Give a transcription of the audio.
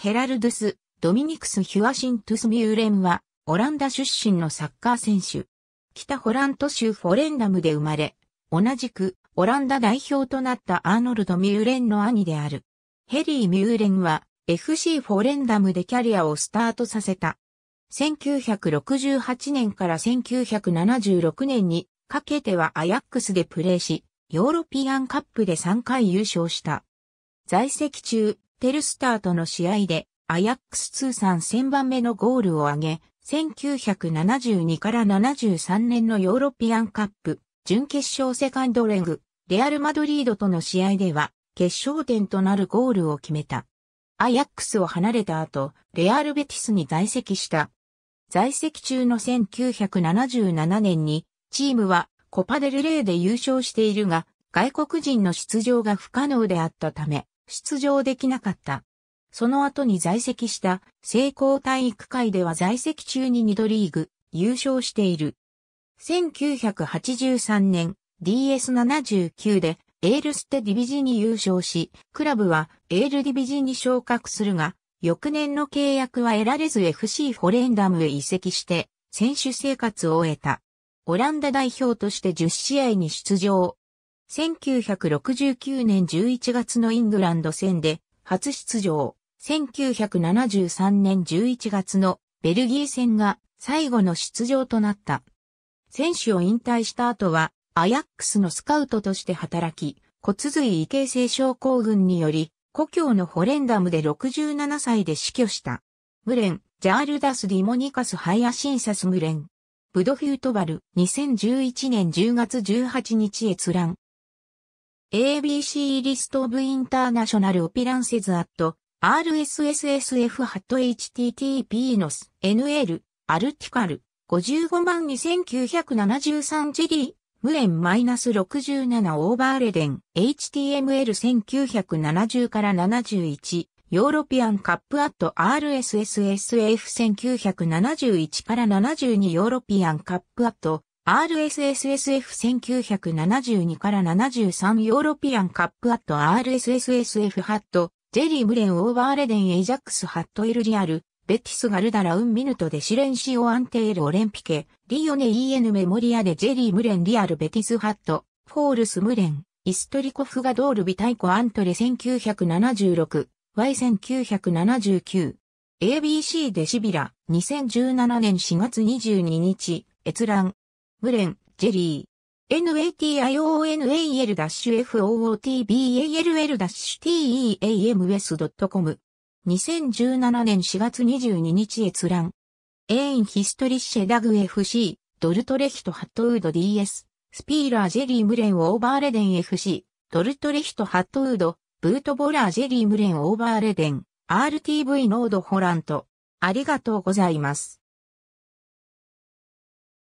ヘラルドゥス、ドミニクス・ヒュアシントゥス・ミューレンは、オランダ出身のサッカー選手。北ホラント州フォレンダムで生まれ、同じく、オランダ代表となったアーノルド・ミューレンの兄である。ヘリー・ミューレンは、FC フォレンダムでキャリアをスタートさせた。1968年から1976年にかけてはアヤックスでプレーし、ヨーロピアンカップで3回優勝した。在籍中、テルスターとの試合で、アヤックス通算1000番目のゴールを挙げ、1972から73年のヨーロピアンカップ、準決勝セカンドレグ、レアル・マドリードとの試合では、決勝点となるゴールを決めた。アヤックスを離れた後、レアル・ベティスに在籍した。在籍中の1977年に、チームはコパデルレーで優勝しているが、外国人の出場が不可能であったため、出場できなかった。その後に在籍した成功体育会では在籍中に2度リーグ優勝している。1983年 DS79 でエールステディビジに優勝し、クラブはエールディビジに昇格するが、翌年の契約は得られず FC フォレンダムへ移籍して、選手生活を終えた。オランダ代表として10試合に出場、1969年11月のイングランド戦で初出場、1973年11月のベルギー戦が最後の出場となった。選手を引退した後は、アヤックスのスカウトとして働き、骨髄異形成症候群により、故郷のホレンダムで67歳で死去した。ムレン、ジャールダス・ディモニカス・ハイアシンサス・ムレン。ブドフュートバル、2011年10月18日閲覧。ABC リストオブインターナショナルオピランセズアット RSSSF ハット HTTP s NL アルティカル55 2973ジリ無縁マイナス67オーバーレデン HTML1970 から71ヨーロピアンカップアット RSSSF1971 から72ヨーロピアンカップアット RSSSF1972 から73ヨーロピアンカップアット RSSSF ハット、ジェリーブレンオーバーレデンエイジャックスハットエルリアル、ベティスガルダラウンミヌトデ・シレンシオアンテールオレンピケ、リオネイエヌメモリアでジェリームレンリアルベティスハット、フォールスムレン、イストリコフガドールビタイコアントレ1976、Y1979。ABC デシビラ、2017年4月22日、閲覧。ムレン、ジェリー。national-football-teams.com。2017年4月22日閲覧。エインヒストリッシェダグ FC、ドルトレヒトハットウード DS、スピーラージェリームレンオーバーレデン FC、ドルトレヒトハットウード、ブートボラージェリームレンオーバーレデン、RTV ノードホラント。ありがとうございます。